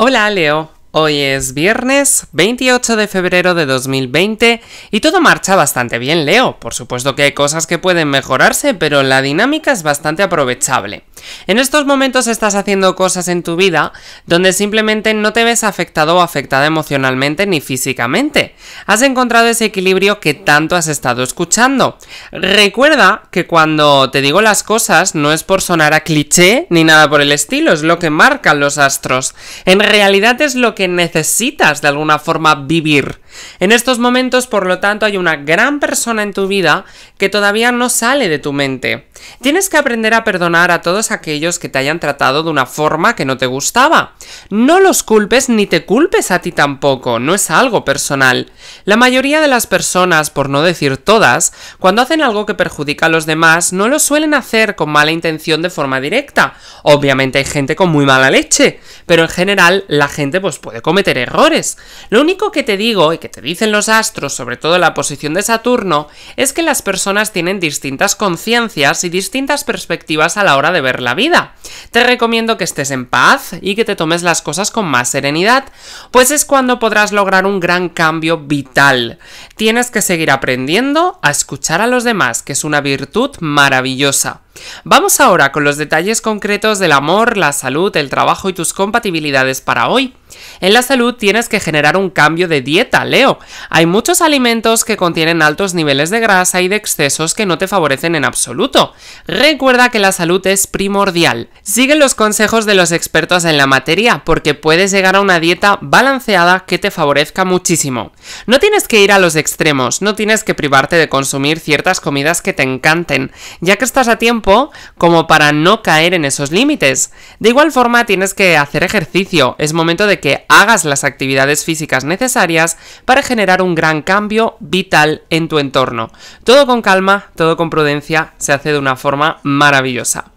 Hola Leo, hoy es viernes 28 de febrero de 2020 y todo marcha bastante bien Leo, por supuesto que hay cosas que pueden mejorarse, pero la dinámica es bastante aprovechable. En estos momentos estás haciendo cosas en tu vida donde simplemente no te ves afectado o afectada emocionalmente ni físicamente. Has encontrado ese equilibrio que tanto has estado escuchando. Recuerda que cuando te digo las cosas no es por sonar a cliché ni nada por el estilo, es lo que marcan los astros. En realidad es lo que necesitas de alguna forma vivir. En estos momentos, por lo tanto, hay una gran persona en tu vida que todavía no sale de tu mente. Tienes que aprender a perdonar a todos aquellos que te hayan tratado de una forma que no te gustaba. No los culpes ni te culpes a ti tampoco, no es algo personal. La mayoría de las personas, por no decir todas, cuando hacen algo que perjudica a los demás, no lo suelen hacer con mala intención de forma directa. Obviamente hay gente con muy mala leche, pero en general la gente pues puede cometer errores. Lo único que te digo que te dicen los astros, sobre todo la posición de Saturno, es que las personas tienen distintas conciencias y distintas perspectivas a la hora de ver la vida. Te recomiendo que estés en paz y que te tomes las cosas con más serenidad, pues es cuando podrás lograr un gran cambio vital. Tienes que seguir aprendiendo a escuchar a los demás, que es una virtud maravillosa. Vamos ahora con los detalles concretos del amor, la salud, el trabajo y tus compatibilidades para hoy. En la salud tienes que generar un cambio de dieta, Leo. Hay muchos alimentos que contienen altos niveles de grasa y de excesos que no te favorecen en absoluto. Recuerda que la salud es primordial. Sigue los consejos de los expertos en la materia porque puedes llegar a una dieta balanceada que te favorezca muchísimo. No tienes que ir a los extremos, no tienes que privarte de consumir ciertas comidas que te encanten, ya que estás a tiempo como para no caer en esos límites. De igual forma tienes que hacer ejercicio, es momento de que hagas las actividades físicas necesarias para generar un gran cambio vital en tu entorno. Todo con calma, todo con prudencia, se hace de una forma maravillosa.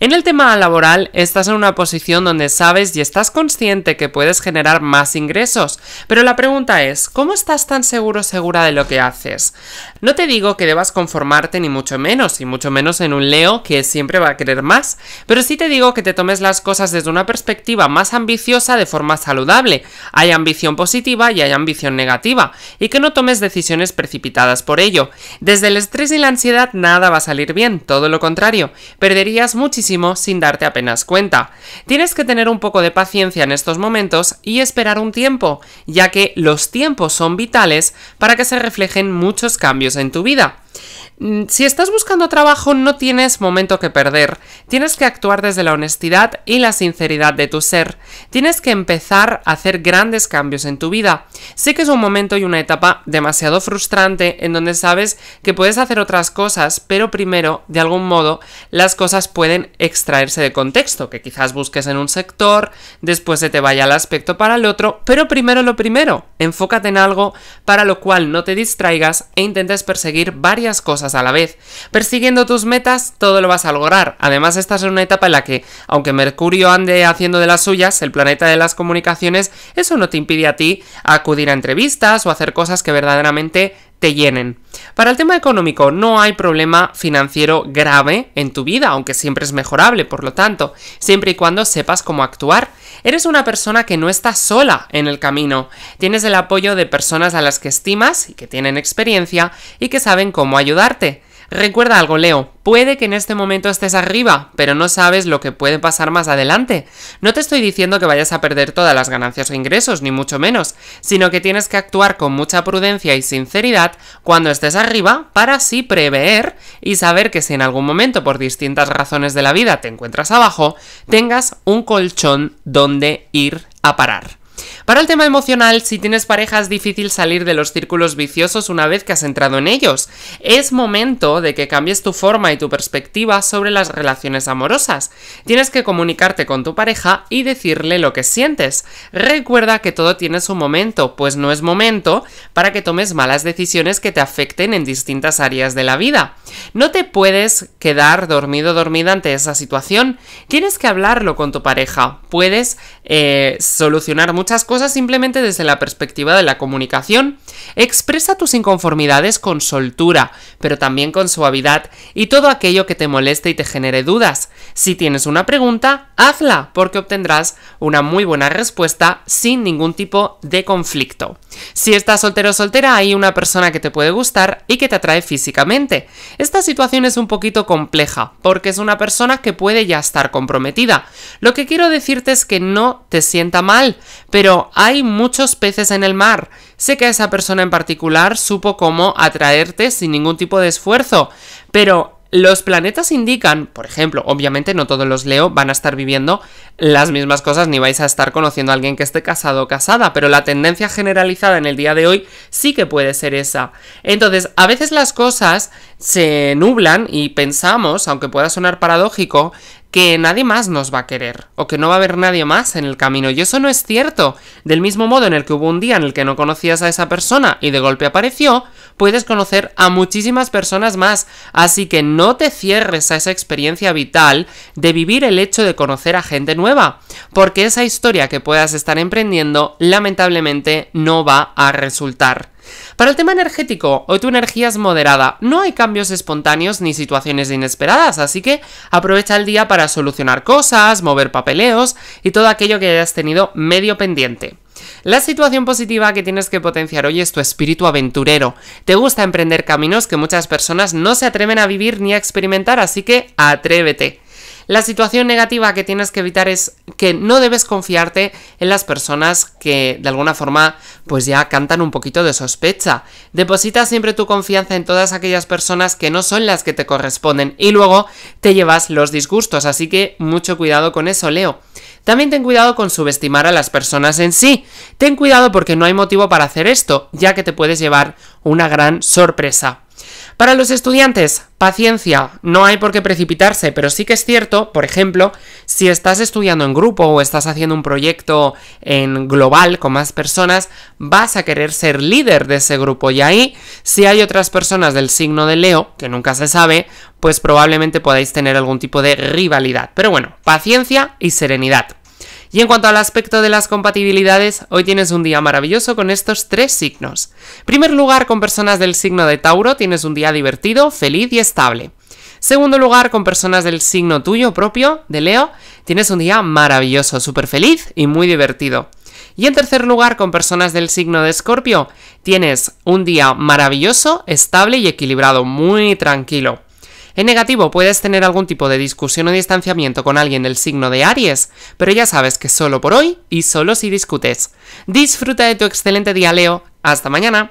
En el tema laboral, estás en una posición donde sabes y estás consciente que puedes generar más ingresos, pero la pregunta es, ¿cómo estás tan seguro segura de lo que haces? No te digo que debas conformarte ni mucho menos, y mucho menos en un Leo que siempre va a querer más, pero sí te digo que te tomes las cosas desde una perspectiva más ambiciosa de forma saludable. Hay ambición positiva y hay ambición negativa, y que no tomes decisiones precipitadas por ello. Desde el estrés y la ansiedad nada va a salir bien, todo lo contrario, perderías muchísimo sin darte apenas cuenta. Tienes que tener un poco de paciencia en estos momentos y esperar un tiempo, ya que los tiempos son vitales para que se reflejen muchos cambios en tu vida. Mm, si estás buscando trabajo no tienes momento que perder, tienes que actuar desde la honestidad y la sinceridad de tu ser, tienes que empezar a hacer grandes cambios en tu vida. Sé que es un momento y una etapa demasiado frustrante en donde sabes que puedes hacer otras cosas, pero primero, de algún modo, las cosas pueden extraerse de contexto, que quizás busques en un sector, después se te vaya el aspecto para el otro, pero primero lo primero, enfócate en algo para lo cual no te distraigas e intentes perseguir varias cosas a la vez. Persiguiendo tus metas, todo lo vas a lograr. Además, estás en una etapa en la que, aunque Mercurio ande haciendo de las suyas, el planeta de las comunicaciones, eso no te impide a ti acudir a entrevistas o hacer cosas que verdaderamente te llenen. Para el tema económico, no hay problema financiero grave en tu vida, aunque siempre es mejorable, por lo tanto, siempre y cuando sepas cómo actuar. Eres una persona que no está sola en el camino. Tienes el apoyo de personas a las que estimas y que tienen experiencia y que saben cómo ayudarte. Recuerda algo, Leo. Puede que en este momento estés arriba, pero no sabes lo que puede pasar más adelante. No te estoy diciendo que vayas a perder todas las ganancias o ingresos, ni mucho menos, sino que tienes que actuar con mucha prudencia y sinceridad cuando estés arriba para así prever y saber que si en algún momento por distintas razones de la vida te encuentras abajo, tengas un colchón donde ir a parar. Para el tema emocional, si tienes pareja es difícil salir de los círculos viciosos una vez que has entrado en ellos. Es momento de que cambies tu forma y tu perspectiva sobre las relaciones amorosas. Tienes que comunicarte con tu pareja y decirle lo que sientes. Recuerda que todo tiene su momento, pues no es momento para que tomes malas decisiones que te afecten en distintas áreas de la vida. No te puedes quedar dormido dormida ante esa situación. Tienes que hablarlo con tu pareja. Puedes eh, solucionar muchas cosas simplemente desde la perspectiva de la comunicación. Expresa tus inconformidades con soltura, pero también con suavidad, y todo aquello que te moleste y te genere dudas. Si tienes una pregunta, hazla porque obtendrás una muy buena respuesta sin ningún tipo de conflicto. Si estás soltero o soltera, hay una persona que te puede gustar y que te atrae físicamente. Esta situación es un poquito compleja porque es una persona que puede ya estar comprometida. Lo que quiero decirte es que no te sienta mal, pero hay muchos peces en el mar. Sé que esa persona en particular supo cómo atraerte sin ningún tipo de esfuerzo, pero los planetas indican, por ejemplo, obviamente no todos los Leo van a estar viviendo las mismas cosas ni vais a estar conociendo a alguien que esté casado o casada, pero la tendencia generalizada en el día de hoy sí que puede ser esa. Entonces, a veces las cosas se nublan y pensamos, aunque pueda sonar paradójico, que nadie más nos va a querer o que no va a haber nadie más en el camino. Y eso no es cierto. Del mismo modo en el que hubo un día en el que no conocías a esa persona y de golpe apareció, puedes conocer a muchísimas personas más. Así que no te cierres a esa experiencia vital de vivir el hecho de conocer a gente nueva, porque esa historia que puedas estar emprendiendo lamentablemente no va a resultar. Para el tema energético, hoy tu energía es moderada, no hay cambios espontáneos ni situaciones inesperadas, así que aprovecha el día para solucionar cosas, mover papeleos y todo aquello que hayas tenido medio pendiente. La situación positiva que tienes que potenciar hoy es tu espíritu aventurero. Te gusta emprender caminos que muchas personas no se atreven a vivir ni a experimentar, así que atrévete. La situación negativa que tienes que evitar es que no debes confiarte en las personas que de alguna forma pues ya cantan un poquito de sospecha. Deposita siempre tu confianza en todas aquellas personas que no son las que te corresponden y luego te llevas los disgustos, así que mucho cuidado con eso, Leo. También ten cuidado con subestimar a las personas en sí. Ten cuidado porque no hay motivo para hacer esto, ya que te puedes llevar una gran sorpresa. Para los estudiantes, paciencia, no hay por qué precipitarse, pero sí que es cierto, por ejemplo, si estás estudiando en grupo o estás haciendo un proyecto en global con más personas, vas a querer ser líder de ese grupo y ahí, si hay otras personas del signo de Leo, que nunca se sabe, pues probablemente podáis tener algún tipo de rivalidad. Pero bueno, paciencia y serenidad. Y en cuanto al aspecto de las compatibilidades, hoy tienes un día maravilloso con estos tres signos. primer lugar, con personas del signo de Tauro tienes un día divertido, feliz y estable. Segundo lugar, con personas del signo tuyo propio, de Leo, tienes un día maravilloso, súper feliz y muy divertido. Y en tercer lugar, con personas del signo de Escorpio, tienes un día maravilloso, estable y equilibrado, muy tranquilo. En negativo, puedes tener algún tipo de discusión o distanciamiento con alguien del signo de Aries, pero ya sabes que solo por hoy y solo si discutes. Disfruta de tu excelente día, Leo. Hasta mañana.